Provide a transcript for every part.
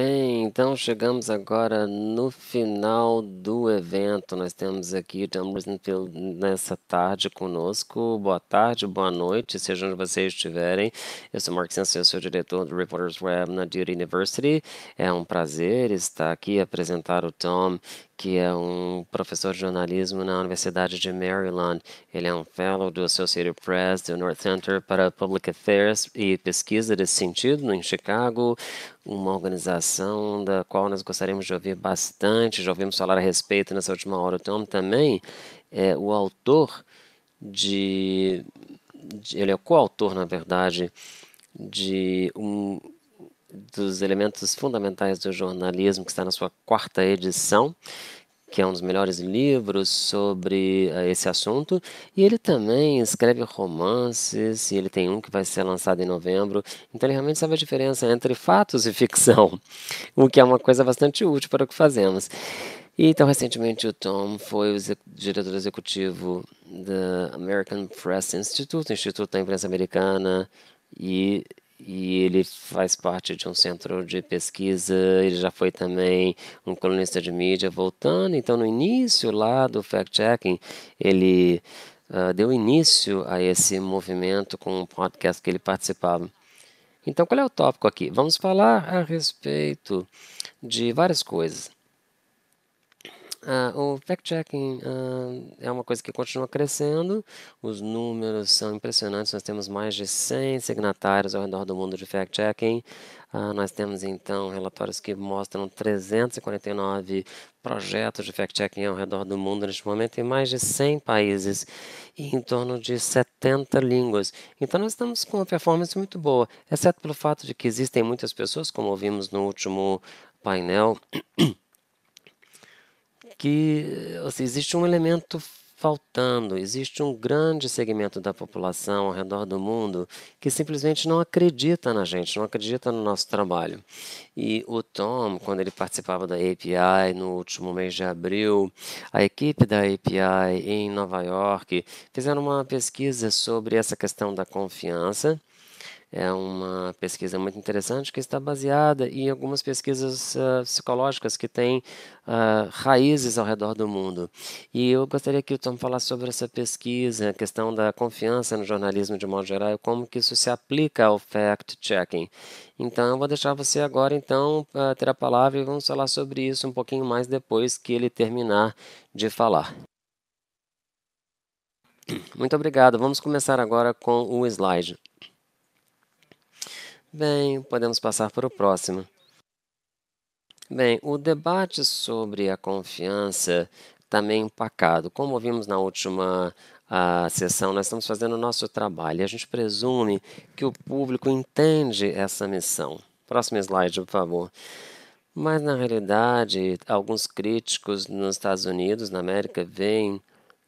Bem, então chegamos agora no final do evento. Nós temos aqui Tom Brisenfield nessa tarde conosco. Boa tarde, boa noite, seja onde vocês estiverem. Eu sou Mark Senso, eu sou diretor do Reporters Web na Duke University. É um prazer estar aqui apresentar o Tom, que é um professor de jornalismo na Universidade de Maryland. Ele é um fellow do Associated Press, do North Center para Public Affairs e Pesquisa desse sentido, em Chicago, uma organização da qual nós gostaríamos de ouvir bastante, já ouvimos falar a respeito nessa última hora. Tom também é o autor de. de ele é coautor, na verdade, de um dos elementos fundamentais do jornalismo, que está na sua quarta edição, que é um dos melhores livros sobre uh, esse assunto. E ele também escreve romances, e ele tem um que vai ser lançado em novembro. Então ele realmente sabe a diferença entre fatos e ficção, o que é uma coisa bastante útil para o que fazemos. E, então, recentemente, o Tom foi o diretor executivo do American Press Institute, Instituto da Imprensa Americana, e e ele faz parte de um centro de pesquisa, ele já foi também um colunista de mídia, voltando, então no início lá do fact-checking, ele uh, deu início a esse movimento com um podcast que ele participava. Então qual é o tópico aqui? Vamos falar a respeito de várias coisas. Ah, o fact-checking ah, é uma coisa que continua crescendo, os números são impressionantes, nós temos mais de 100 signatários ao redor do mundo de fact-checking, ah, nós temos então relatórios que mostram 349 projetos de fact-checking ao redor do mundo neste momento, em mais de 100 países e em torno de 70 línguas. Então nós estamos com uma performance muito boa, exceto pelo fato de que existem muitas pessoas, como ouvimos no último painel que eh, seja, existe um elemento faltando, existe um grande segmento da população ao redor do mundo que simplesmente não acredita na gente, não acredita no nosso trabalho. E o Tom, quando ele participava da API no último mês de abril, a equipe da API em Nova York fizeram uma pesquisa sobre essa questão da confiança é uma pesquisa muito interessante que está baseada em algumas pesquisas uh, psicológicas que têm uh, raízes ao redor do mundo. E eu gostaria que o Tom falasse sobre essa pesquisa, a questão da confiança no jornalismo de modo geral e como que isso se aplica ao fact-checking. Então, eu vou deixar você agora, então, ah, ter a palavra e vamos falar sobre isso um pouquinho mais depois que ele terminar de falar. Muito obrigado. Vamos começar agora com o slide. Bem, podemos passar para o próximo. Bem, o debate sobre a confiança também tá empacado. Como vimos na última a sessão, nós estamos fazendo o nosso trabalho. A gente presume que o público entende essa missão. Próximo slide, por favor. Mas, na realidade, alguns críticos nos Estados Unidos, na América, veem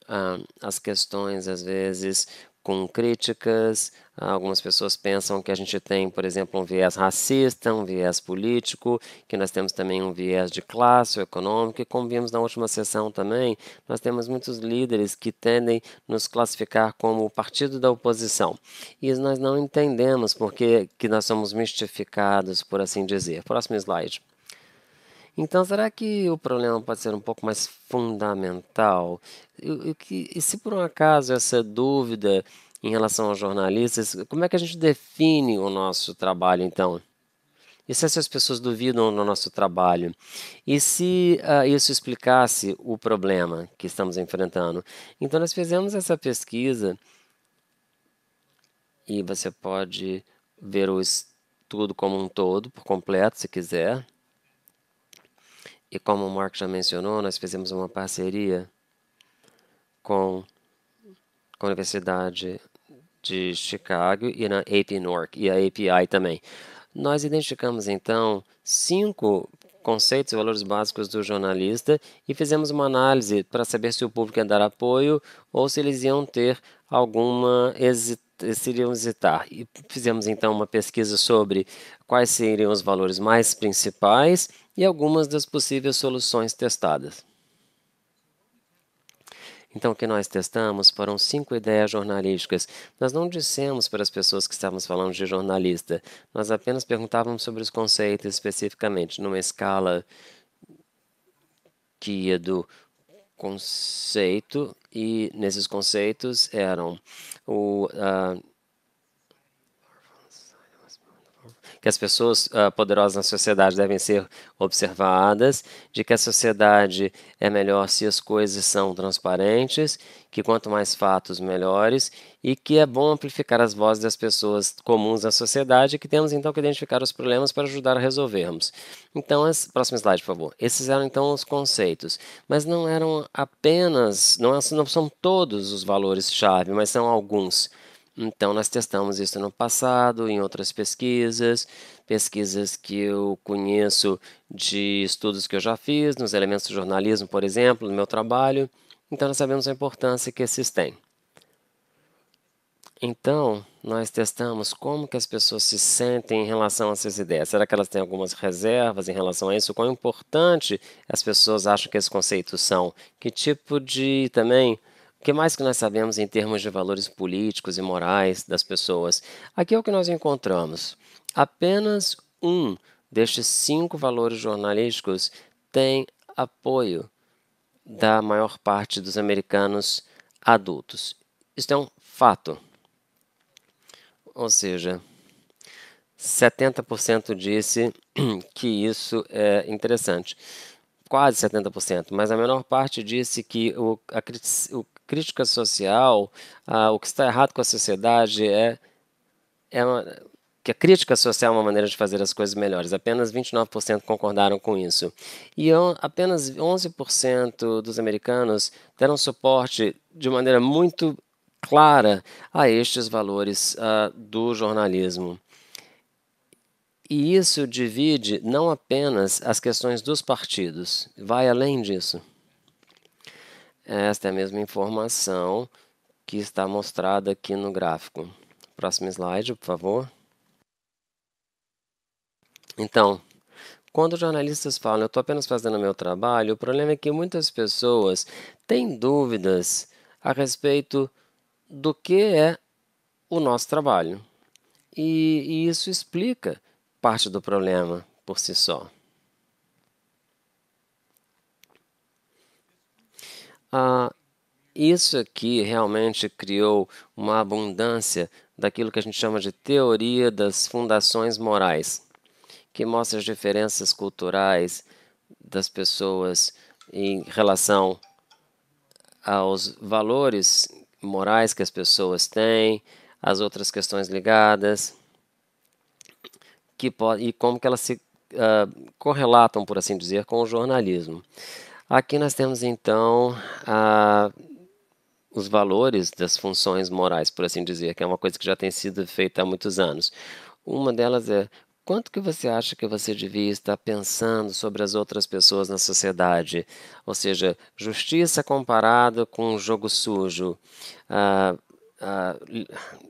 ah, as questões, às vezes, com críticas Algumas pessoas pensam que a gente tem, por exemplo, um viés racista, um viés político, que nós temos também um viés de classe ou econômico, e como vimos na última sessão também, nós temos muitos líderes que tendem nos classificar como o partido da oposição. E nós não entendemos porque que nós somos mistificados, por assim dizer. Próximo slide. Então, será que o problema pode ser um pouco mais fundamental? E, e, e se por um acaso essa dúvida em relação aos jornalistas, como é que a gente define o nosso trabalho, então? E se essas pessoas duvidam do nosso trabalho? E se uh, isso explicasse o problema que estamos enfrentando? Então, nós fizemos essa pesquisa e você pode ver o estudo como um todo, por completo, se quiser. E como o Mark já mencionou, nós fizemos uma parceria com a Universidade de Chicago e na AP North e a API também. Nós identificamos então cinco conceitos e valores básicos do jornalista e fizemos uma análise para saber se o público ia dar apoio ou se eles iam ter alguma hesitação seriam hesitar. E fizemos então uma pesquisa sobre quais seriam os valores mais principais e algumas das possíveis soluções testadas. Então, o que nós testamos foram cinco ideias jornalísticas. Nós não dissemos para as pessoas que estávamos falando de jornalista, nós apenas perguntávamos sobre os conceitos especificamente, numa escala que ia do conceito, e nesses conceitos eram o, ah, que as pessoas uh, poderosas na sociedade devem ser observadas, de que a sociedade é melhor se as coisas são transparentes, que quanto mais fatos, melhores, e que é bom amplificar as vozes das pessoas comuns na sociedade, que temos então que identificar os problemas para ajudar a resolvermos. Então, as próximo slide, por favor. Esses eram então os conceitos, mas não eram apenas, não, é, não são todos os valores-chave, mas são alguns. Então, nós testamos isso no passado, em outras pesquisas, pesquisas que eu conheço de estudos que eu já fiz, nos elementos do jornalismo, por exemplo, no meu trabalho. Então, nós sabemos a importância que esses têm. Então, nós testamos como que as pessoas se sentem em relação a essas ideias. Será que elas têm algumas reservas em relação a isso? Quão importante as pessoas acham que esses conceitos são? Que tipo de, também, o que mais que nós sabemos em termos de valores políticos e morais das pessoas? Aqui é o que nós encontramos. Apenas um destes cinco valores jornalísticos tem apoio da maior parte dos americanos adultos. Isso é um fato. Ou seja, 70% disse que isso é interessante. Quase 70%, mas a menor parte disse que o, a, o crítica social, ah, o que está errado com a sociedade é, é uma, que a crítica social é uma maneira de fazer as coisas melhores. Apenas 29% concordaram com isso. E on, apenas 11% dos americanos deram suporte de maneira muito clara a estes valores ah, do jornalismo. E isso divide não apenas as questões dos partidos, vai além disso. Esta é a mesma informação que está mostrada aqui no gráfico. Próximo slide, por favor. Então, quando os jornalistas falam, eu estou apenas fazendo meu trabalho, o problema é que muitas pessoas têm dúvidas a respeito do que é o nosso trabalho. E, e isso explica parte do problema por si só. Ah, isso aqui realmente criou uma abundância daquilo que a gente chama de teoria das fundações morais, que mostra as diferenças culturais das pessoas em relação aos valores morais que as pessoas têm, as outras questões ligadas, que pode, e como que elas se uh, correlatam, por assim dizer, com o jornalismo. Aqui nós temos então a, os valores das funções morais, por assim dizer, que é uma coisa que já tem sido feita há muitos anos. Uma delas é quanto que você acha que você devia estar pensando sobre as outras pessoas na sociedade? Ou seja, justiça comparada com um jogo sujo, a, a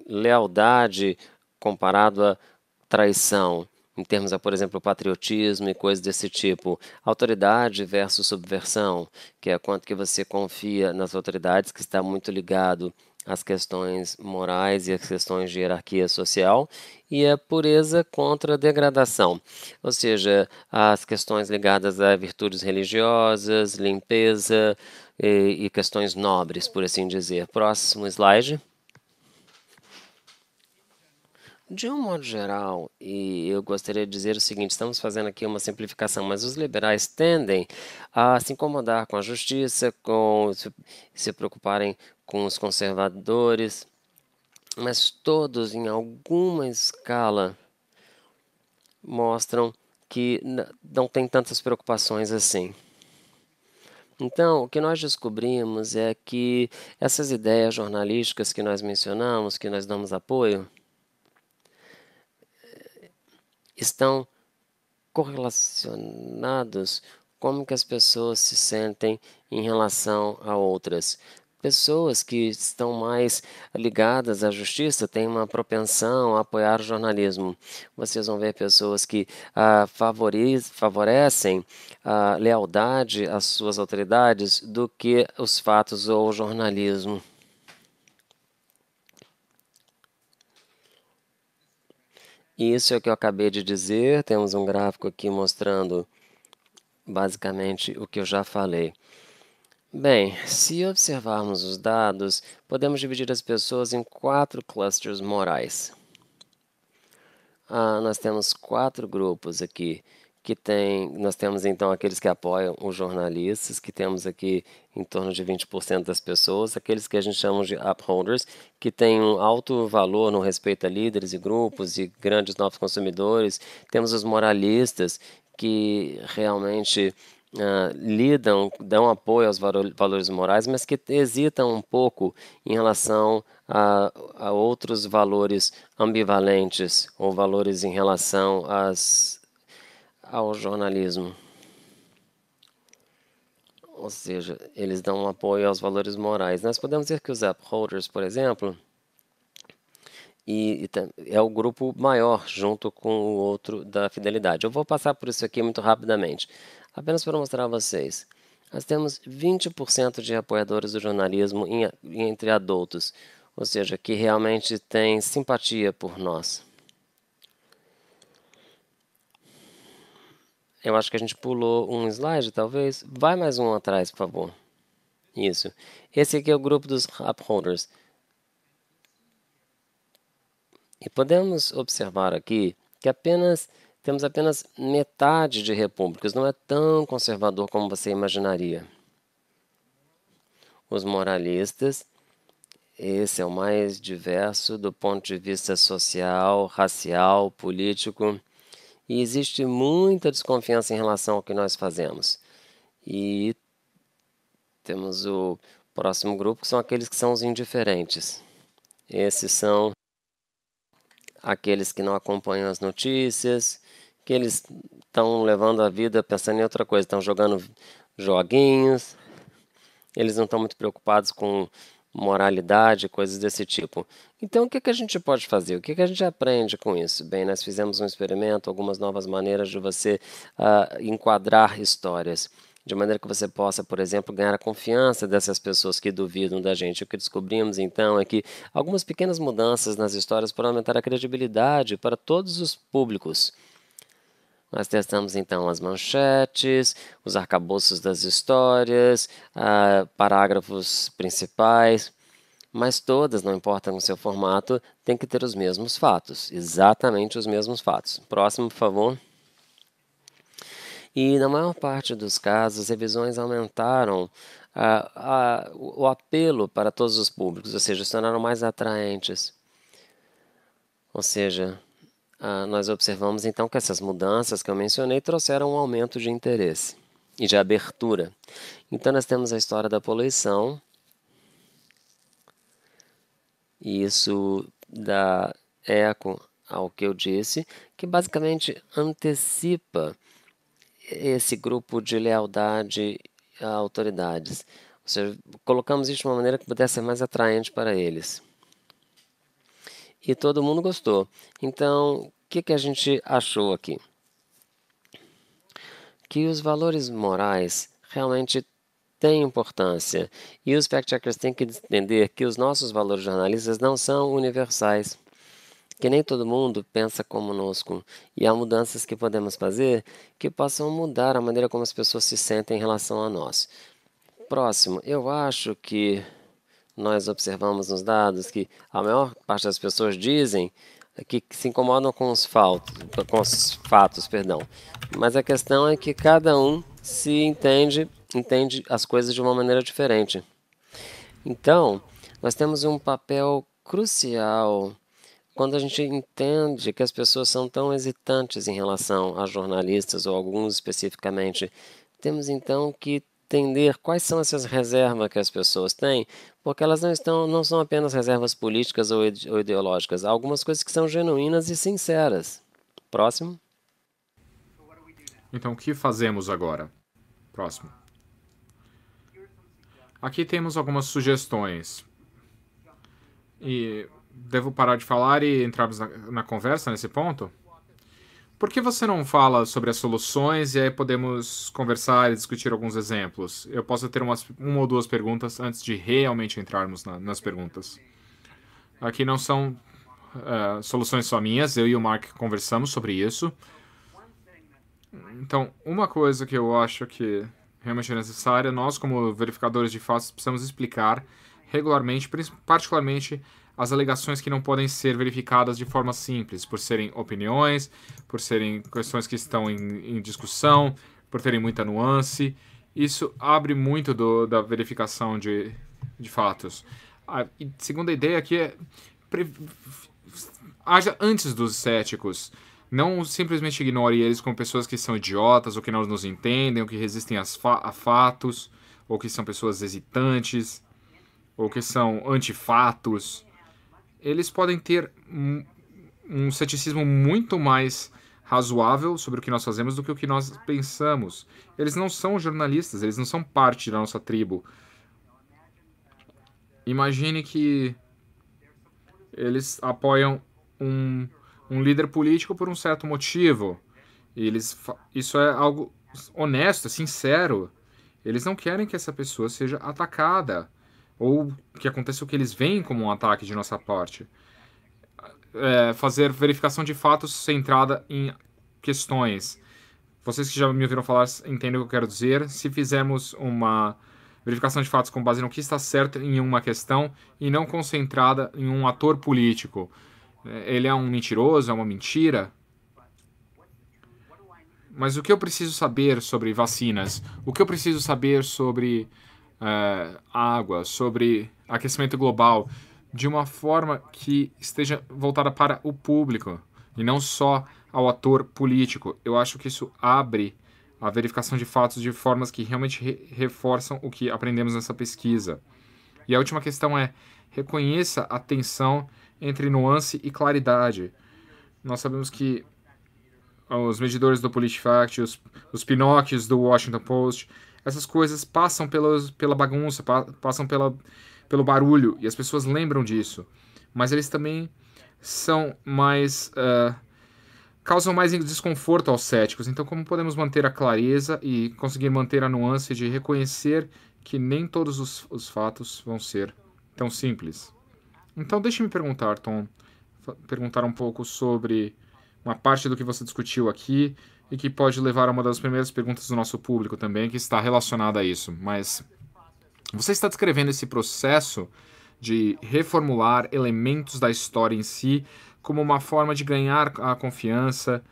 lealdade comparado à traição, em termos a, por exemplo, patriotismo e coisas desse tipo. Autoridade versus subversão, que é quanto que você confia nas autoridades, que está muito ligado às questões morais e às questões de hierarquia social, e a é pureza contra a degradação, ou seja, as questões ligadas a virtudes religiosas, limpeza e, e questões nobres, por assim dizer. Próximo slide. De um modo geral, e eu gostaria de dizer o seguinte: estamos fazendo aqui uma simplificação, mas os liberais tendem a se incomodar com a justiça, com se preocuparem com os conservadores, mas todos, em alguma escala, mostram que não tem tantas preocupações assim. Então, o que nós descobrimos é que essas ideias jornalísticas que nós mencionamos, que nós damos apoio, estão correlacionados como que as pessoas se sentem em relação a outras. Pessoas que estão mais ligadas à justiça têm uma propensão a apoiar o jornalismo. Vocês vão ver pessoas que ah, favorecem a lealdade às suas autoridades do que os fatos ou o jornalismo. Isso é o que eu acabei de dizer. Temos um gráfico aqui mostrando basicamente o que eu já falei. Bem, se observarmos os dados, podemos dividir as pessoas em quatro clusters morais. Ah, nós temos quatro grupos aqui que tem, nós temos então aqueles que apoiam os jornalistas, que temos aqui em torno de 20% das pessoas, aqueles que a gente chama de upholders, que têm um alto valor no respeito a líderes e grupos e grandes novos consumidores, temos os moralistas, que realmente Uh, lidam, dão apoio aos valores morais, mas que hesitam um pouco em relação a, a outros valores ambivalentes ou valores em relação às, ao jornalismo. Ou seja, eles dão um apoio aos valores morais. Nós podemos dizer que os upholders, por exemplo, e, e é o grupo maior junto com o outro da fidelidade. Eu vou passar por isso aqui muito rapidamente, apenas para mostrar a vocês. Nós temos 20% de apoiadores do jornalismo em, entre adultos, ou seja, que realmente têm simpatia por nós. Eu acho que a gente pulou um slide, talvez. Vai mais um atrás, por favor. Isso. Esse aqui é o grupo dos upholders. E podemos observar aqui que apenas temos apenas metade de repúblicas, não é tão conservador como você imaginaria. Os moralistas, esse é o mais diverso do ponto de vista social, racial, político e existe muita desconfiança em relação ao que nós fazemos. E temos o próximo grupo, que são aqueles que são os indiferentes. Esses são aqueles que não acompanham as notícias, que eles estão levando a vida pensando em outra coisa, estão jogando joguinhos, eles não estão muito preocupados com moralidade, coisas desse tipo. Então, o que, que a gente pode fazer? O que, que a gente aprende com isso? Bem, nós fizemos um experimento, algumas novas maneiras de você uh, enquadrar histórias de maneira que você possa, por exemplo, ganhar a confiança dessas pessoas que duvidam da gente. O que descobrimos então é que algumas pequenas mudanças nas histórias podem aumentar a credibilidade para todos os públicos. Nós testamos então as manchetes, os arcabouços das histórias, ah, parágrafos principais, mas todas, não importa o seu formato, tem que ter os mesmos fatos, exatamente os mesmos fatos. Próximo, por favor. E na maior parte dos casos, revisões aumentaram ah, ah, o apelo para todos os públicos, ou seja, se tornaram mais atraentes. Ou seja, ah, nós observamos então que essas mudanças que eu mencionei trouxeram um aumento de interesse e de abertura. Então, nós temos a história da poluição, e isso dá eco ao que eu disse, que basicamente antecipa esse grupo de lealdade a autoridades. Ou seja, colocamos isso de uma maneira que pudesse ser mais atraente para eles e todo mundo gostou. Então, o que, que a gente achou aqui? Que os valores morais realmente têm importância e os fact-checkers têm que entender que os nossos valores jornalistas não são universais que nem todo mundo pensa conosco e há mudanças que podemos fazer que possam mudar a maneira como as pessoas se sentem em relação a nós. Próximo, eu acho que nós observamos nos dados que a maior parte das pessoas dizem que se incomodam com os, faltos, com os fatos, perdão. Mas a questão é que cada um se entende, entende as coisas de uma maneira diferente. Então, nós temos um papel crucial quando a gente entende que as pessoas são tão hesitantes em relação a jornalistas ou alguns especificamente. Temos então que entender quais são essas reservas que as pessoas têm porque elas não, estão, não são apenas reservas políticas ou ideológicas, há algumas coisas que são genuínas e sinceras. Próximo. Então, o que fazemos agora? Próximo. Aqui temos algumas sugestões. E devo parar de falar e entrarmos na, na conversa nesse ponto? Por que você não fala sobre as soluções e aí podemos conversar e discutir alguns exemplos? Eu posso ter umas, uma ou duas perguntas antes de realmente entrarmos na, nas perguntas. Aqui não são uh, soluções só minhas, eu e o Mark conversamos sobre isso. Então, uma coisa que eu acho que realmente é necessária, nós como verificadores de fatos precisamos explicar regularmente, particularmente as alegações que não podem ser verificadas de forma simples, por serem opiniões, por serem questões que estão em, em discussão, por terem muita nuance. Isso abre muito do, da verificação de, de fatos. A segunda ideia aqui é pre, haja antes dos céticos. Não simplesmente ignore eles como pessoas que são idiotas, ou que não nos entendem, ou que resistem fa a fatos, ou que são pessoas hesitantes, ou que são antifatos eles podem ter um, um ceticismo muito mais razoável sobre o que nós fazemos do que o que nós pensamos. Eles não são jornalistas, eles não são parte da nossa tribo. Imagine que eles apoiam um, um líder político por um certo motivo. Eles isso é algo honesto, sincero. Eles não querem que essa pessoa seja atacada ou que aconteça o que eles veem como um ataque de nossa parte. É, fazer verificação de fatos centrada em questões. Vocês que já me ouviram falar entendem o que eu quero dizer. Se fizermos uma verificação de fatos com base no que está certo em uma questão e não concentrada em um ator político, é, ele é um mentiroso, é uma mentira. Mas o que eu preciso saber sobre vacinas? O que eu preciso saber sobre é, água, sobre aquecimento global, de uma forma que esteja voltada para o público e não só ao ator político. Eu acho que isso abre a verificação de fatos de formas que realmente re reforçam o que aprendemos nessa pesquisa. E a última questão é: reconheça a tensão entre nuance e claridade. Nós sabemos que ah, os medidores do PolitiFact, os, os Pinóquios do Washington Post, essas coisas passam pelos, pela bagunça, passam pela, pelo barulho, e as pessoas lembram disso. Mas eles também são mais. Uh, causam mais desconforto aos céticos. Então, como podemos manter a clareza e conseguir manter a nuance de reconhecer que nem todos os, os fatos vão ser tão simples? Então, deixe-me perguntar, Tom, perguntar um pouco sobre uma parte do que você discutiu aqui, e que pode levar a uma das primeiras perguntas do nosso público também, que está relacionada a isso. Mas você está descrevendo esse processo de reformular elementos da história em si como uma forma de ganhar a confiança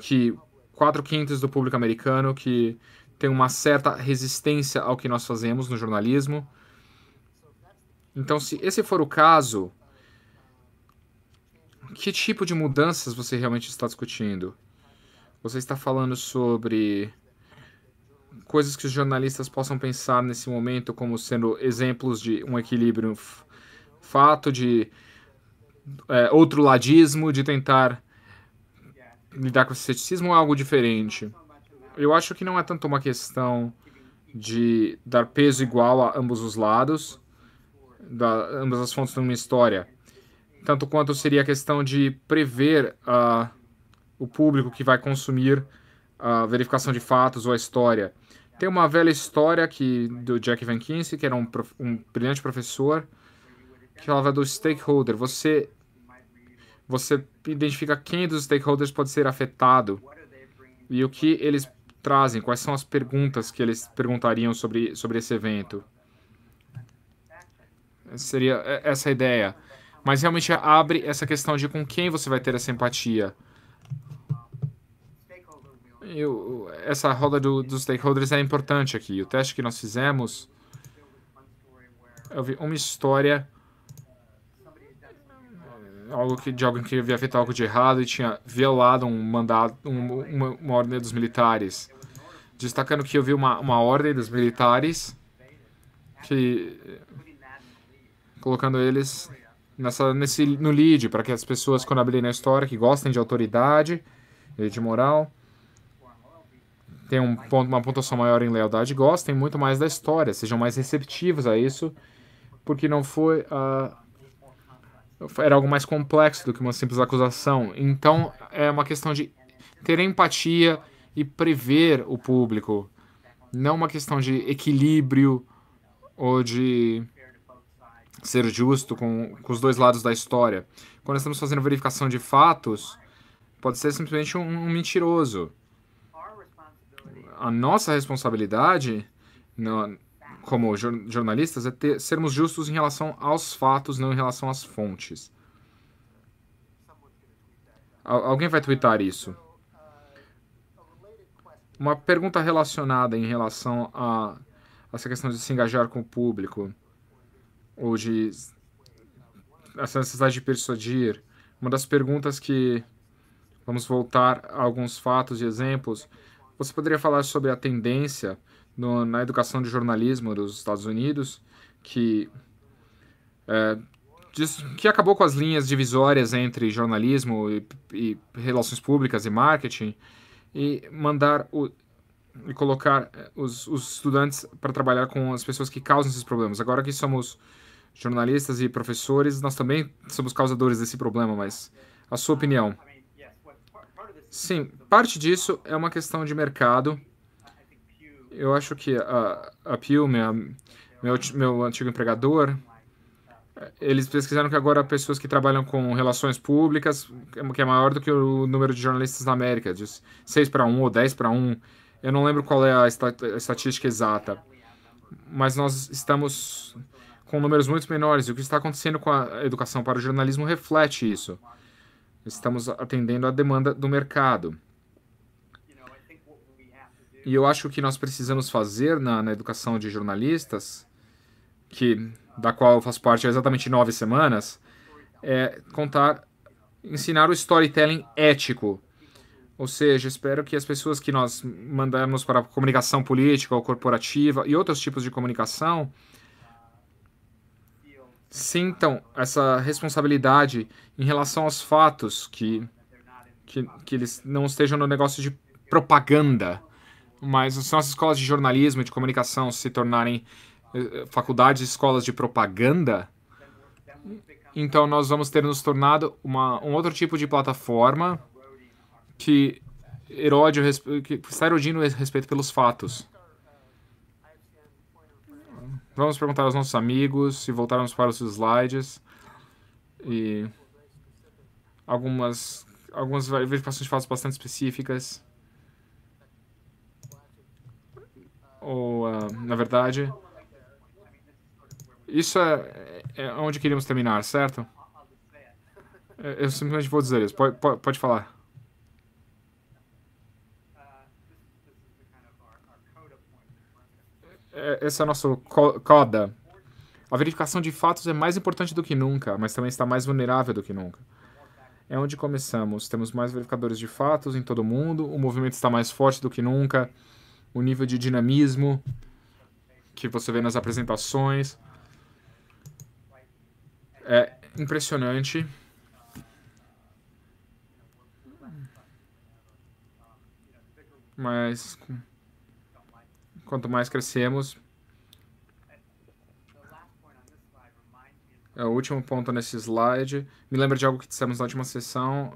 que quatro quintos do público americano que tem uma certa resistência ao que nós fazemos no jornalismo. Então, se esse for o caso, que tipo de mudanças você realmente está discutindo? Você está falando sobre coisas que os jornalistas possam pensar nesse momento como sendo exemplos de um equilíbrio fato de é, outro ladismo, de tentar lidar com o ceticismo ou algo diferente. Eu acho que não é tanto uma questão de dar peso igual a ambos os lados, da, ambas as fontes de uma história tanto quanto seria a questão de prever uh, o público que vai consumir ah, a verificação de fatos ou a história. Tem uma velha história que, do Jack Van Kinsey, que era um, um brilhante professor, que falava do stakeholder. Você, você identifica quem dos stakeholders pode ser afetado e o que eles trazem, quais são as perguntas que eles perguntariam sobre, sobre esse evento. Seria é, essa é a ideia. Mas realmente abre essa questão de com quem você vai ter essa empatia. Eu, essa roda do, dos stakeholders é importante aqui. O teste que nós fizemos, eu vi uma história algo que, de alguém que havia feito algo de errado e tinha violado um mandato, um, uma, uma ordem dos militares. Destacando que eu vi uma, uma ordem dos militares que colocando eles nessa, nesse, no lead, para que as pessoas quando abrirem a história que gostem de autoridade e de moral tenham um ponto, uma pontuação maior em lealdade, gostem muito mais da história, sejam mais receptivos a isso, porque não foi uh, era algo mais complexo do que uma simples acusação. Então é uma questão de ter empatia e prever o público, não uma questão de equilíbrio ou de ser justo com, com os dois lados da história. Quando estamos fazendo verificação de fatos, pode ser simplesmente um, um mentiroso. A nossa responsabilidade no, como jor, jornalistas é ter, sermos justos em relação aos fatos, não em relação às fontes. Al, alguém vai twittar isso. Uma pergunta relacionada em relação a, a essa questão de se engajar com o público ou de essa necessidade de persuadir. Uma das perguntas que vamos voltar a alguns fatos e exemplos. Você poderia falar sobre a tendência no, na educação de jornalismo dos Estados Unidos que é, diz, que acabou com as linhas divisórias entre jornalismo e, e relações públicas e marketing e mandar o, e colocar é, os, os estudantes para trabalhar com as pessoas que causam esses problemas. Agora que somos jornalistas e professores, nós também somos causadores desse problema, mas a sua opinião? Sim, parte disso é uma questão de mercado. Eu acho que a, a Pew, minha, meu, meu antigo empregador, eles pesquisaram que agora pessoas que trabalham com relações públicas, que é maior do que o número de jornalistas na América, de 6 para 1 ou 10 para 1. Eu não lembro qual é a, estatística exata, mas nós estamos com números muito menores. E o que está acontecendo com a educação para o jornalismo reflete isso. Estamos atendendo à demanda do mercado. E eu acho que nós precisamos fazer na, na educação de jornalistas, que da qual eu faço parte há exatamente nove semanas, é contar, ensinar o storytelling ético. Ou seja, espero que as pessoas que nós mandarmos para a comunicação política ou corporativa e outros tipos de comunicação sintam então, essa responsabilidade em relação aos fatos que, que, que eles não estejam no negócio de propaganda, mas se nossas escolas de jornalismo e de comunicação se tornarem eh, eh, faculdades e escolas de propaganda, então nós vamos ter nos tornado uma, um outro tipo de plataforma que erode que está erodindo o respeito pelos fatos. Vamos perguntar aos nossos amigos se voltarmos para os slides e algumas algumas verificações de fatos bastante específicas. Ou, uh, na verdade, isso é, é onde queríamos terminar, certo? Eu simplesmente vou dizer isso. Pode, pode, pode falar. É, esse é o nosso coda. A verificação de fatos é mais importante do que nunca, mas também está mais vulnerável do que nunca. É onde começamos. Temos mais verificadores de fatos em todo o mundo, o movimento está mais forte do que nunca, o nível de dinamismo que você vê nas apresentações é impressionante. Mas Quanto mais crescemos... É o último ponto nesse slide. Me lembra de algo que dissemos na última sessão.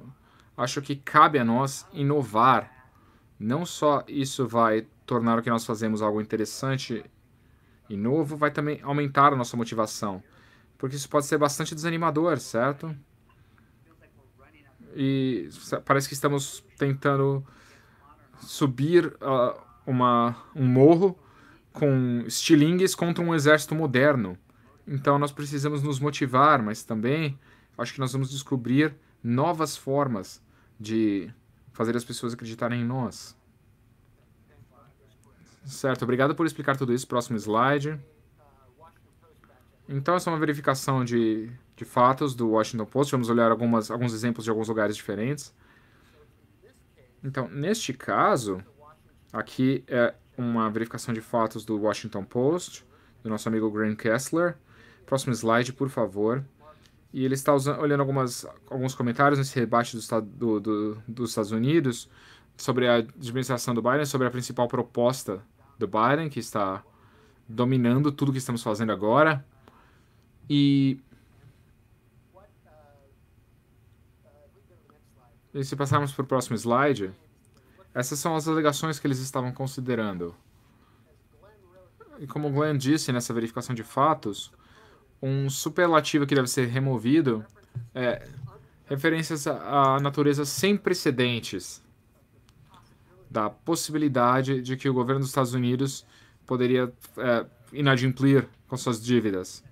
Acho que cabe a nós inovar. Não só isso vai tornar o que nós fazemos algo interessante e novo, vai também aumentar a nossa motivação. Porque isso pode ser bastante desanimador, certo? E parece que estamos tentando subir ah, uma, um morro com estilingues contra um exército moderno. Então nós precisamos nos motivar, mas também acho que nós vamos descobrir novas formas de fazer as pessoas acreditarem em nós. Certo, obrigado por explicar tudo isso. Próximo slide. Então, essa é uma verificação de, de fatos do Washington Post. Vamos olhar algumas, alguns exemplos de alguns lugares diferentes. Então, neste caso, Aqui é uma verificação de fatos do Washington Post, do nosso amigo Graham Kessler. Próximo slide, por favor. E ele está usando, olhando algumas, alguns comentários nesse rebate do, do, do, dos Estados Unidos sobre a administração do Biden, sobre a principal proposta do Biden, que está dominando tudo que estamos fazendo agora. E. E se passarmos para o próximo slide. Essas são as alegações que eles estavam considerando. E como Glenn disse nessa verificação de fatos, um superlativo que deve ser removido é referências à natureza sem precedentes da possibilidade de que o governo dos Estados Unidos poderia é, inadimplir com suas dívidas,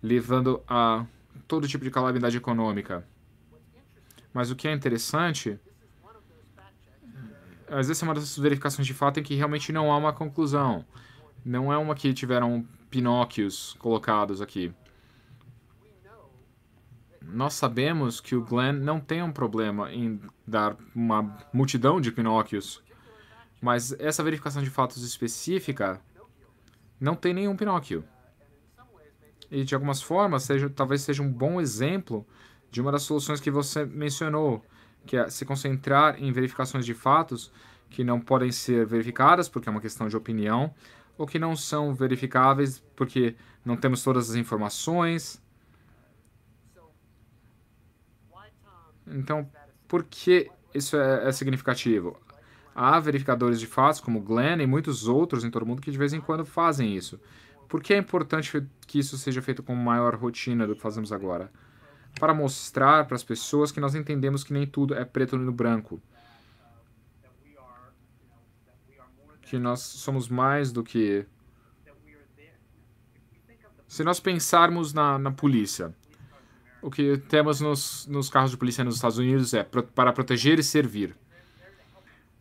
levando a todo tipo de calamidade econômica. Mas o que é interessante às vezes é uma dessas verificações de fato em que realmente não há uma conclusão. Não é uma que tiveram Pinóquios colocados aqui. Nós sabemos que o Glenn não tem um problema em dar uma multidão de Pinóquios, mas essa verificação de fatos específica não tem nenhum Pinóquio. E de algumas formas, seja, talvez seja um bom exemplo de uma das soluções que você mencionou, que é se concentrar em verificações de fatos que não podem ser verificadas porque é uma questão de opinião ou que não são verificáveis porque não temos todas as informações. Então, por que isso é, é significativo? Há verificadores de fatos como Glenn e muitos outros em todo o mundo que de vez em quando fazem isso. Por que é importante que isso seja feito com maior rotina do que fazemos agora? para mostrar para as pessoas que nós entendemos que nem tudo é preto no branco. Que nós somos mais do que. Se nós pensarmos na, na polícia, o que temos nos, nos carros de polícia nos Estados Unidos é pro, para proteger e servir.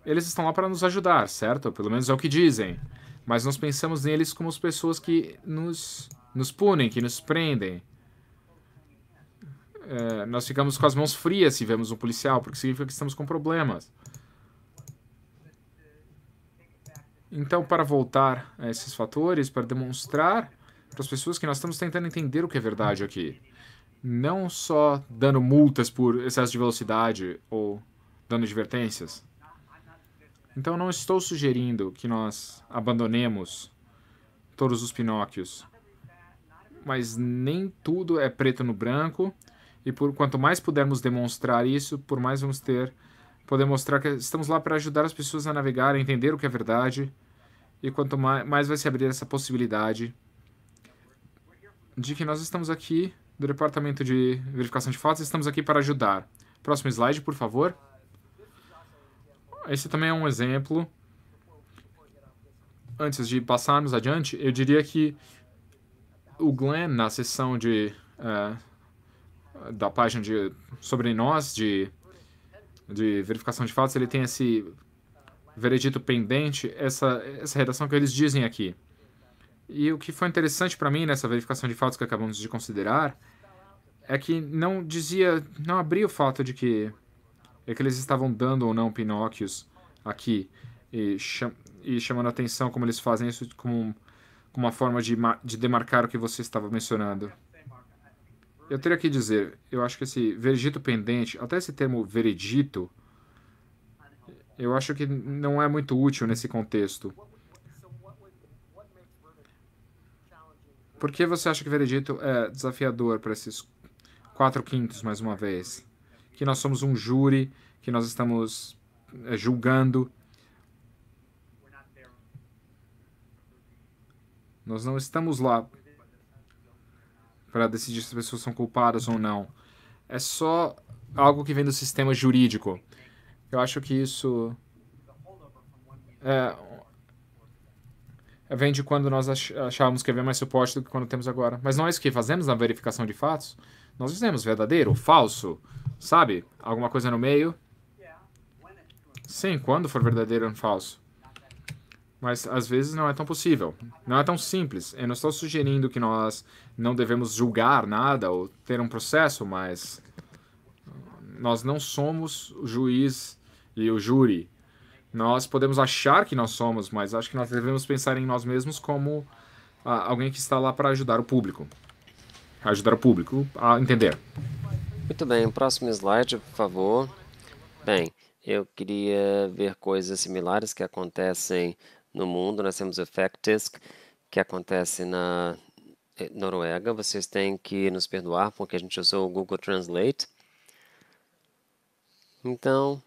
Eles estão lá para nos ajudar, certo? Pelo menos é o que dizem. Mas nós pensamos neles como as pessoas que nos, nos punem, que nos prendem é, nós ficamos com as mãos frias se vemos um policial, porque significa que estamos com problemas. Então, para voltar a esses fatores, para demonstrar para as pessoas que nós estamos tentando entender o que é verdade aqui. Não só dando multas por excesso de velocidade ou dando advertências. Então, não estou sugerindo que nós abandonemos todos os Pinóquios. Mas nem tudo é preto no branco e por quanto mais pudermos demonstrar isso, por mais vamos ter poder mostrar que estamos lá para ajudar as pessoas a navegar, a entender o que é verdade. E quanto mais, mais vai se abrir essa possibilidade de que nós estamos aqui do Departamento de Verificação de Fatos, estamos aqui para ajudar. Próximo slide, por favor. Esse também é um exemplo. Antes de passarmos adiante, eu diria que o Glenn, na sessão de uh, da página de sobre nós de de verificação de fatos, ele tem esse veredito pendente, essa essa redação que eles dizem aqui. E o que foi interessante para mim nessa verificação de fatos que acabamos de considerar é que não dizia, não abria o fato de que é que eles estavam dando ou não Pinóquios aqui e, cham, e chamando a atenção como eles fazem isso como, como uma forma de, de demarcar o que você estava mencionando. Eu teria que dizer, eu acho que esse veredito pendente, até esse termo veredito, eu acho que não é muito útil nesse contexto. Por que você acha que veredito é desafiador para esses quatro quintos, mais uma vez? Que nós somos um júri, que nós estamos é, julgando. Nós não estamos lá para decidir se as pessoas são culpadas ou não. É só algo que vem do sistema jurídico. Eu acho que isso é, é vem de quando nós achávamos que havia mais suporte do que quando temos agora. Mas não é isso que fazemos na verificação de fatos? Nós dizemos verdadeiro, falso, sabe? Alguma coisa no meio? Sim, quando for verdadeiro ou falso mas às vezes não é tão possível, não é tão simples. Eu não estou sugerindo que nós não devemos julgar nada ou ter um processo, mas nós não somos o juiz e o júri. Nós podemos achar que nós somos, mas acho que nós devemos pensar em nós mesmos como ah, alguém que está lá para ajudar o público, ajudar o público a entender. Muito bem, próximo slide, por favor. Bem, eu queria ver coisas similares que acontecem no mundo. Nós temos o FactDisc, que acontece na eh, Noruega. Vocês têm que nos perdoar porque a gente usou o Google Translate. Então,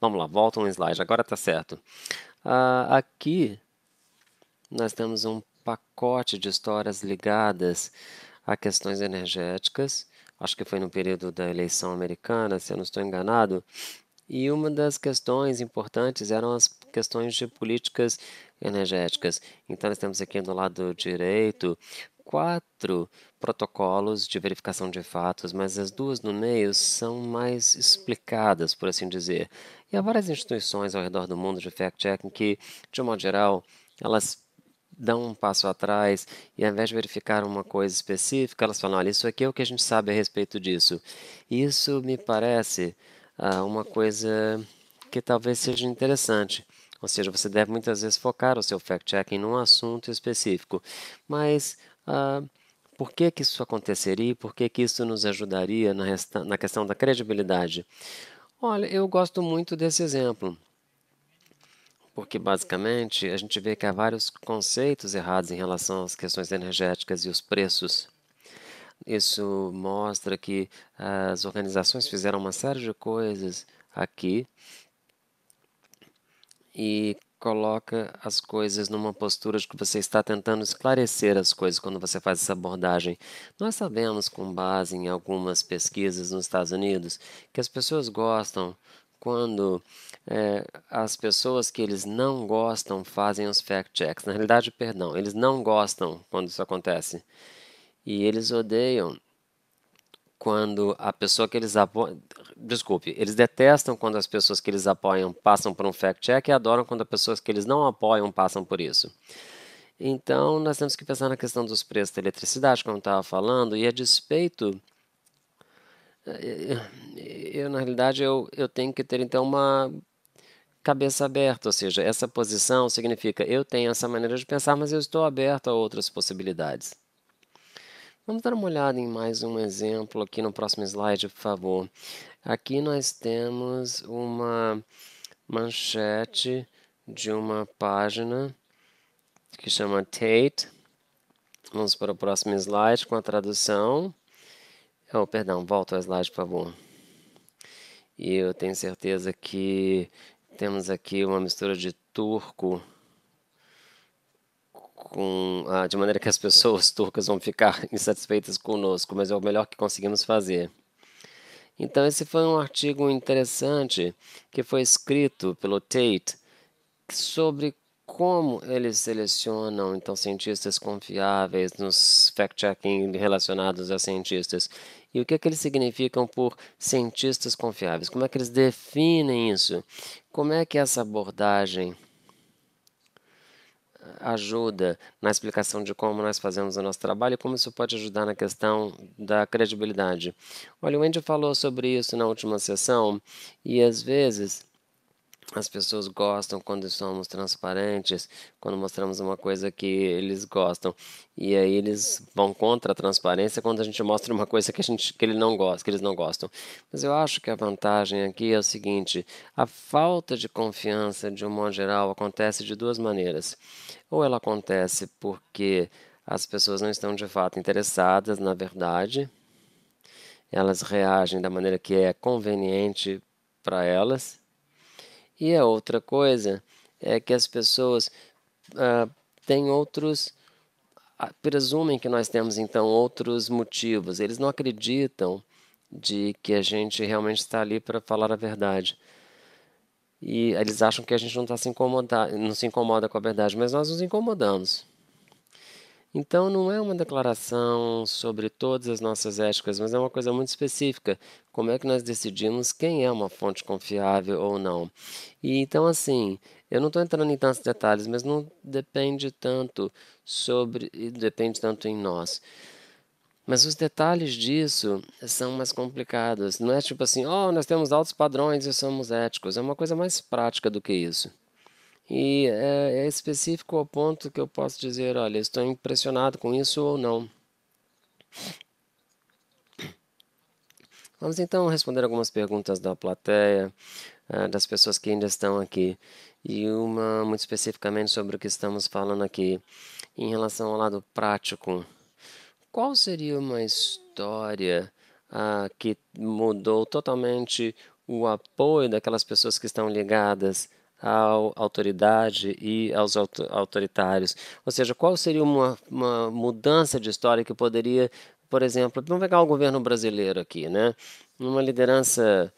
vamos lá, volta um slide. Agora está certo. Uh, aqui nós temos um pacote de histórias ligadas a questões energéticas. Acho que foi no período da eleição americana, se eu não estou enganado. E uma das questões importantes eram as questões de políticas energéticas. Então, nós temos aqui do lado direito quatro protocolos de verificação de fatos, mas as duas no meio são mais explicadas, por assim dizer. E há várias instituições ao redor do mundo de fact-checking que, de um modo geral, elas dão um passo atrás e ao invés de verificar uma coisa específica, elas falam, olha, isso aqui é o que a gente sabe a respeito disso. E isso me parece ah, uma coisa que talvez seja interessante. Ou seja, você deve muitas vezes focar o seu fact-checking num assunto específico. Mas ah, por que, que isso aconteceria? Por que, que isso nos ajudaria na, na questão da credibilidade? Olha, eu gosto muito desse exemplo porque basicamente a gente vê que há vários conceitos errados em relação às questões energéticas e os preços. Isso mostra que as organizações fizeram uma série de coisas aqui e coloca as coisas numa postura de que você está tentando esclarecer as coisas quando você faz essa abordagem. Nós sabemos, com base em algumas pesquisas nos Estados Unidos, que as pessoas gostam quando é, as pessoas que eles não gostam fazem os fact-checks. Na realidade, perdão, eles não gostam quando isso acontece. E eles odeiam quando a pessoa que eles apoiam. Desculpe, eles detestam quando as pessoas que eles apoiam passam por um fact-check e adoram quando as pessoas que eles não apoiam passam por isso. Então, nós temos que pensar na questão dos preços da eletricidade, como eu estava falando, e a despeito. Eh, eu, na realidade, eu, eu tenho que ter, então, uma cabeça aberta, ou seja, essa posição significa eu tenho essa maneira de pensar, mas eu estou aberto a outras possibilidades. Vamos dar uma olhada em mais um exemplo aqui no próximo slide, por favor. Aqui nós temos uma manchete de uma página que chama Tate. Vamos para o próximo slide com a tradução. Oh, perdão, volta ao slide, por favor. E eu tenho certeza que temos aqui uma mistura de turco com, ah, de maneira que as pessoas turcas vão ficar insatisfeitas conosco, mas é o melhor que conseguimos fazer. Então, esse foi um artigo interessante que foi escrito pelo Tate sobre como eles selecionam então cientistas confiáveis nos fact-checking relacionados a cientistas e o que é que eles significam por cientistas confiáveis? Como é que eles definem isso? Como é que essa abordagem ajuda na explicação de como nós fazemos o nosso trabalho e como isso pode ajudar na questão da credibilidade. Olha, o Andy falou sobre isso na última sessão e às vezes as pessoas gostam quando somos transparentes, quando mostramos uma coisa que eles gostam. E aí eles vão contra a transparência quando a gente mostra uma coisa que, a gente, que, ele não gosta, que eles não gostam. Mas eu acho que a vantagem aqui é o seguinte: a falta de confiança, de um modo geral, acontece de duas maneiras. Ou ela acontece porque as pessoas não estão de fato interessadas na verdade, elas reagem da maneira que é conveniente para elas e a outra coisa é que as pessoas ah, têm outros. Ah, presumem que nós temos então outros motivos. Eles não acreditam de que a gente realmente está ali para falar a verdade. E eles acham que a gente não, tá se não se incomoda com a verdade, mas nós nos incomodamos. Então, não é uma declaração sobre todas as nossas éticas, mas é uma coisa muito específica. Como é que nós decidimos quem é uma fonte confiável ou não? E então, assim, eu não estou entrando em tantos detalhes, mas não depende tanto sobre. depende tanto em nós. Mas os detalhes disso são mais complicados. Não é tipo assim, oh, nós temos altos padrões e somos éticos. É uma coisa mais prática do que isso. E é, é específico ao ponto que eu posso dizer, olha, estou impressionado com isso ou não. Vamos então responder algumas perguntas da plateia, ah, das pessoas que ainda estão aqui, e uma muito especificamente sobre o que estamos falando aqui em relação ao lado prático. Qual seria uma história ah, que mudou totalmente o apoio daquelas pessoas que estão ligadas à autoridade e aos autoritários? Ou seja, qual seria uma, uma mudança de história que poderia por exemplo, vamos pegar o governo brasileiro aqui, né? Uma liderança,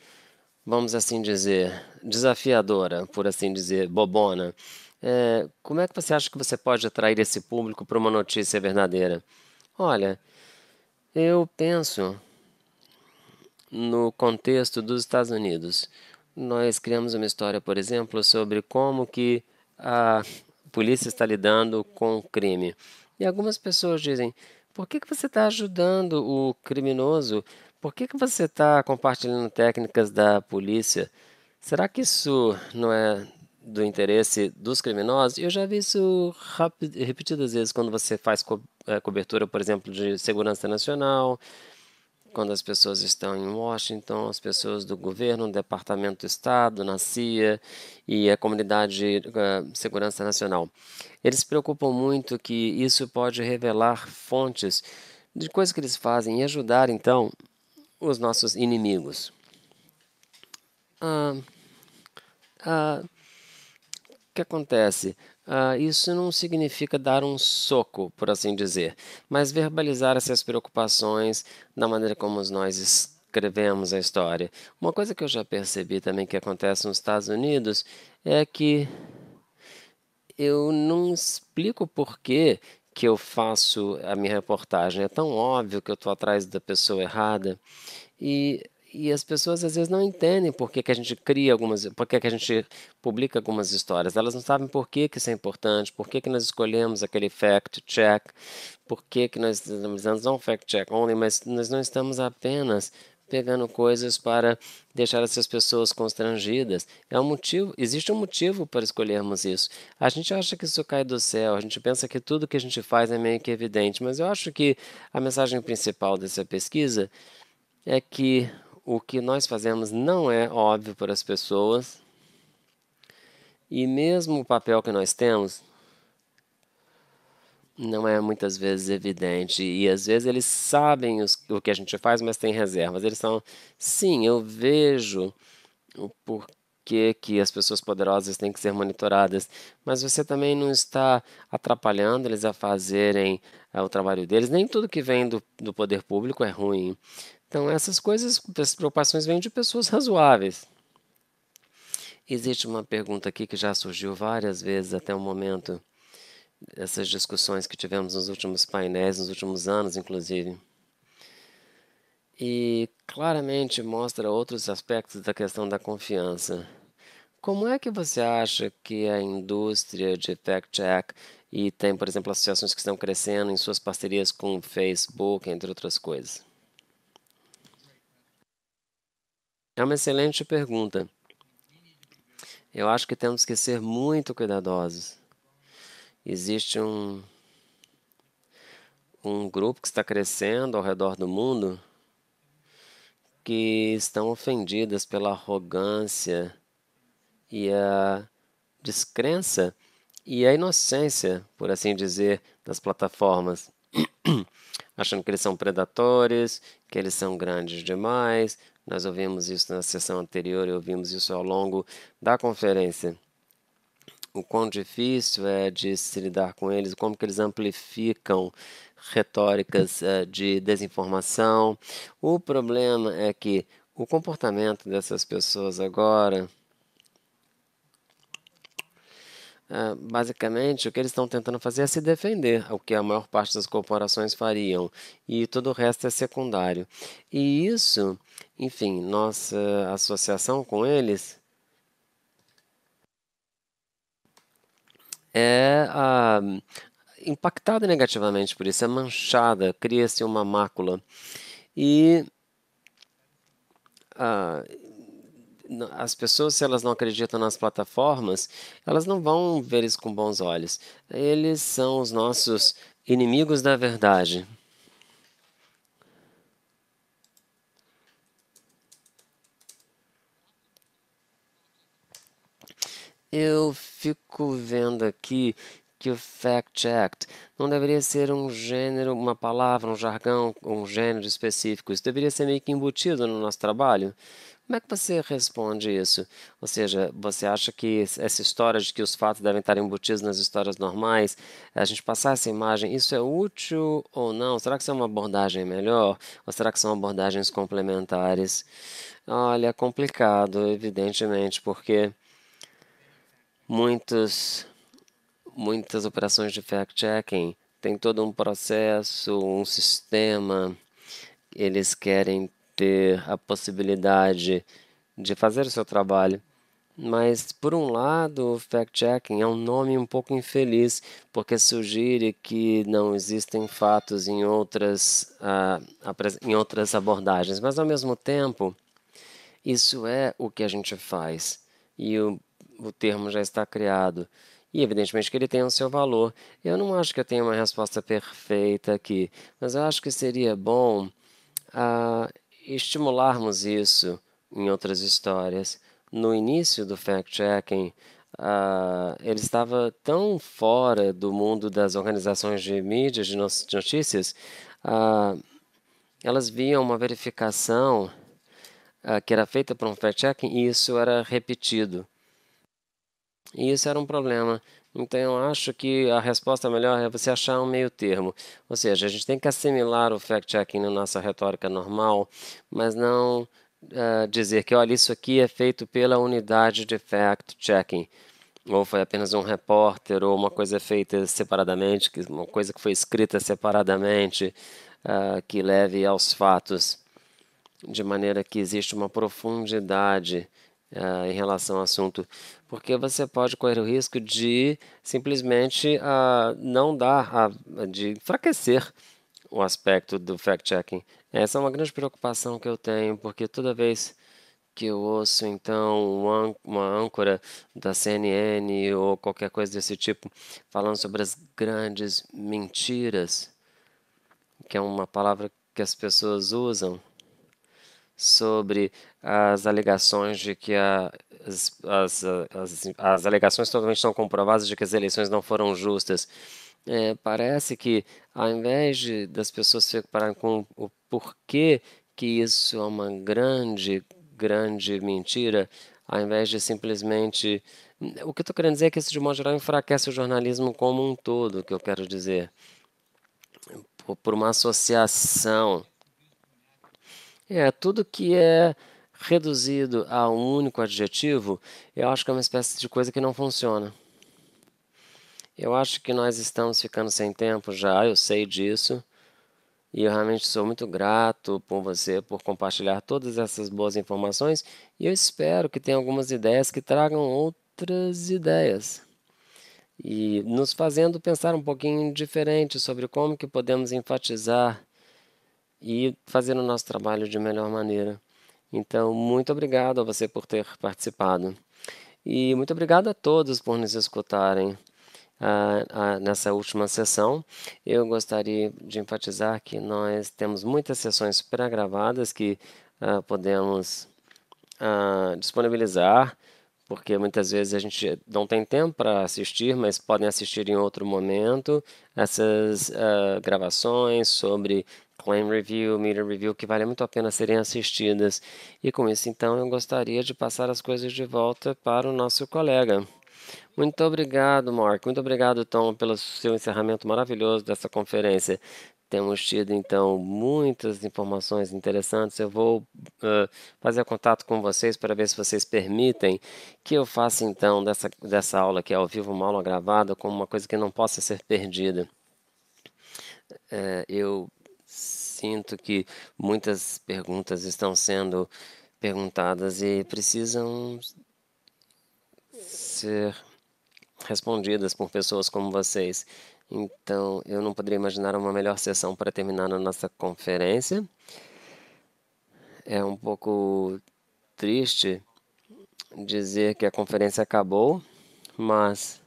vamos assim dizer, desafiadora, por assim dizer, bobona. É, como é que você acha que você pode atrair esse público para uma notícia verdadeira? Olha, eu penso no contexto dos Estados Unidos. Nós criamos uma história, por exemplo, sobre como que a polícia está lidando com o crime. E algumas pessoas dizem, por que, que você está ajudando o criminoso? Por que, que você está compartilhando técnicas da polícia? Será que isso não é do interesse dos criminosos? Eu já vi isso repetidas vezes quando você faz co é, cobertura, por exemplo, de segurança nacional, quando as pessoas estão em Washington, as pessoas do governo, do Departamento do Estado, na CIA e a comunidade uh, Segurança Nacional. Eles se preocupam muito que isso pode revelar fontes de coisas que eles fazem e ajudar, então, os nossos inimigos. Ah, ah, o que acontece? Uh, isso não significa dar um soco, por assim dizer, mas verbalizar essas preocupações da maneira como nós escrevemos a história. Uma coisa que eu já percebi também que acontece nos Estados Unidos é que eu não explico por que, que eu faço a minha reportagem. É tão óbvio que eu estou atrás da pessoa errada. E e as pessoas às vezes não entendem por que, que a gente cria algumas, por que, que a gente publica algumas histórias. Elas não sabem por que, que isso é importante, por que, que nós escolhemos aquele fact-check, por que, que nós dizendo não fact-check only, mas nós não estamos apenas pegando coisas para deixar essas pessoas constrangidas. É um motivo, existe um motivo para escolhermos isso. A gente acha que isso cai do céu, a gente pensa que tudo que a gente faz é meio que evidente, mas eu acho que a mensagem principal dessa pesquisa é que o que nós fazemos não é óbvio para as pessoas. E mesmo o papel que nós temos não é muitas vezes evidente. E às vezes eles sabem os, o que a gente faz, mas têm reservas. Eles são, sim, eu vejo o porquê que as pessoas poderosas têm que ser monitoradas, mas você também não está atrapalhando eles a fazerem é, o trabalho deles. Nem tudo que vem do, do poder público é ruim. Então, essas coisas, essas preocupações vêm de pessoas razoáveis. Existe uma pergunta aqui que já surgiu várias vezes até o momento, essas discussões que tivemos nos últimos painéis, nos últimos anos, inclusive. E claramente mostra outros aspectos da questão da confiança. Como é que você acha que a indústria de fact-check e tem, por exemplo, associações que estão crescendo em suas parcerias com o Facebook, entre outras coisas? É uma excelente pergunta. Eu acho que temos que ser muito cuidadosos. Existe um, um grupo que está crescendo ao redor do mundo que estão ofendidas pela arrogância e a descrença e a inocência, por assim dizer, das plataformas, achando que eles são predadores, que eles são grandes demais, nós ouvimos isso na sessão anterior e ouvimos isso ao longo da conferência. O quão difícil é de se lidar com eles, como que eles amplificam retóricas eh, de desinformação. O problema é que o comportamento dessas pessoas agora ah, basicamente, o que eles estão tentando fazer é se defender, o que a maior parte das corporações fariam, e todo o resto é secundário. E isso, enfim, nossa associação com eles é ah, impactada negativamente por isso, é manchada, cria-se uma mácula. E ah, as pessoas, se elas não acreditam nas plataformas, elas não vão ver isso com bons olhos. Eles são os nossos inimigos da verdade. Eu fico vendo aqui que o fact-checked não deveria ser um gênero, uma palavra, um jargão, um gênero específico. Isso deveria ser meio que embutido no nosso trabalho. Como é que você responde isso? Ou seja, você acha que essa história de que os fatos devem estar embutidos nas histórias normais, a gente passar essa imagem, isso é útil ou não? Será que isso é uma abordagem melhor? Ou será que são abordagens complementares? Olha, é complicado, evidentemente, porque muitos, muitas operações de fact-checking têm todo um processo, um sistema. Eles querem ter a possibilidade de fazer o seu trabalho. Mas, por um lado, o fact-checking é um nome um pouco infeliz, porque sugere que não existem fatos em outras, ah, em outras abordagens. Mas, ao mesmo tempo, isso é o que a gente faz. E o, o termo já está criado. E, evidentemente, que ele tem o seu valor. Eu não acho que eu tenha uma resposta perfeita aqui, mas eu acho que seria bom. Ah, estimularmos isso em outras histórias. No início do fact-checking, uh, ele estava tão fora do mundo das organizações de mídias de notícias, uh, elas viam uma verificação uh, que era feita por um fact-checking e isso era repetido. E isso era um problema. Então, eu acho que a resposta melhor é você achar um meio termo. Ou seja, a gente tem que assimilar o fact-checking na nossa retórica normal, mas não uh, dizer que, olha, isso aqui é feito pela unidade de fact-checking ou foi apenas um repórter, ou uma coisa feita separadamente, uma coisa que foi escrita separadamente, uh, que leve aos fatos, de maneira que existe uma profundidade uh, em relação ao assunto porque você pode correr o risco de simplesmente uh, não dar, ah, de enfraquecer o aspecto do fact-checking. Essa é uma grande preocupação que eu tenho, porque toda vez que eu ouço então uma âncora da CNN ou qualquer coisa desse tipo falando sobre as grandes mentiras, que é uma palavra que as pessoas usam sobre as alegações de que a, as, as, as, as, alegações totalmente são comprovadas de que as eleições não foram justas. É, parece que, ao invés de, das pessoas se preocuparem com o porquê que isso é uma grande, grande mentira, ao invés de simplesmente. O que eu estou querendo dizer é que isso, de modo geral, enfraquece o jornalismo como um todo, que eu quero dizer. Por, por uma associação é, tudo que é reduzido a um único adjetivo, eu acho que é uma espécie de coisa que não funciona. Eu acho que nós estamos ficando sem tempo já, eu sei disso. E eu realmente sou muito grato por você por compartilhar todas essas boas informações. E eu espero que tenha algumas ideias que tragam outras ideias. E nos fazendo pensar um pouquinho diferente sobre como que podemos enfatizar e fazendo o nosso trabalho de melhor maneira. Então, muito obrigado a você por ter participado. E muito obrigado a todos por nos escutarem ah, ah, nessa última sessão. Eu gostaria de enfatizar que nós temos muitas sessões pré-gravadas que ah, podemos ah, disponibilizar, porque muitas vezes a gente não tem tempo para assistir, mas podem assistir em outro momento essas ah, gravações sobre claim review, media review, que vale muito a pena serem assistidas. E com isso, então, eu gostaria de passar as coisas de volta para o nosso colega. Muito obrigado, Mark. Muito obrigado, Tom, pelo seu encerramento maravilhoso dessa conferência. Temos tido, então, muitas informações interessantes. Eu vou uh, fazer contato com vocês para ver se vocês permitem que eu faça, então, dessa, dessa aula que é ao vivo, uma aula gravada, como uma coisa que não possa ser perdida. Uh, eu sinto que muitas perguntas estão sendo perguntadas e precisam ser respondidas por pessoas como vocês. Então, eu não poderia imaginar uma melhor sessão para terminar a nossa conferência. É um pouco triste dizer que a conferência acabou, mas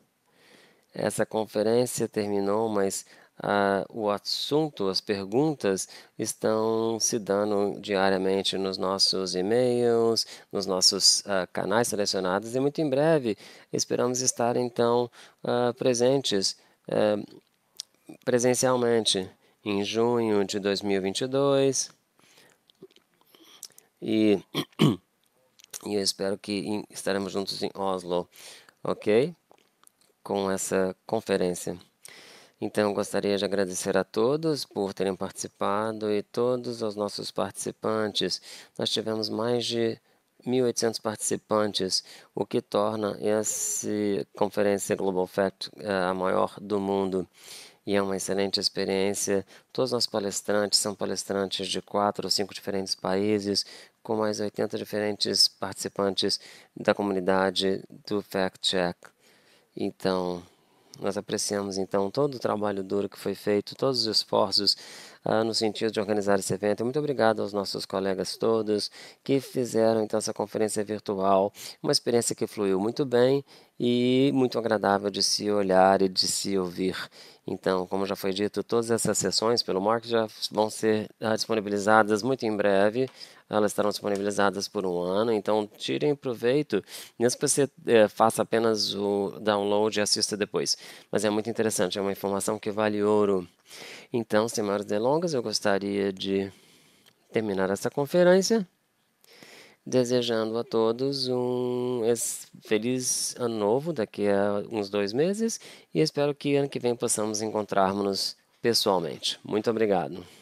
essa conferência terminou, mas ah, o assunto, as perguntas estão se dando diariamente nos nossos e-mails, nos nossos ah, canais selecionados e muito em breve esperamos estar então ah, presentes eh, presencialmente em junho de 2022 e, e eu espero que estaremos juntos em Oslo, ok? Com essa conferência. Então, gostaria de agradecer a todos por terem participado e todos os nossos participantes. Nós tivemos mais de 1.800 participantes, o que torna essa conferência Global Fact eh, a maior do mundo. E é uma excelente experiência. Todos os nossos palestrantes são palestrantes de quatro ou cinco diferentes países, com mais 80 diferentes participantes da comunidade do Fact Check. Então. Nós apreciamos então todo o trabalho duro que foi feito, todos os esforços ah, no sentido de organizar esse evento. Muito obrigado aos nossos colegas todos que fizeram então essa conferência virtual, uma experiência que fluiu muito bem e muito agradável de se olhar e de se ouvir. Então, como já foi dito, todas essas sessões pelo Mark, já vão ser ah, disponibilizadas muito em breve. Elas estarão disponibilizadas por um ano, então tirem proveito, mesmo que você é, faça apenas o download e assista depois. Mas é muito interessante, é uma informação que vale ouro. Então, sem mais delongas, eu gostaria de terminar essa conferência desejando a todos um feliz ano novo daqui a uns dois meses e espero que ano que vem possamos encontrarmos pessoalmente. Muito obrigado.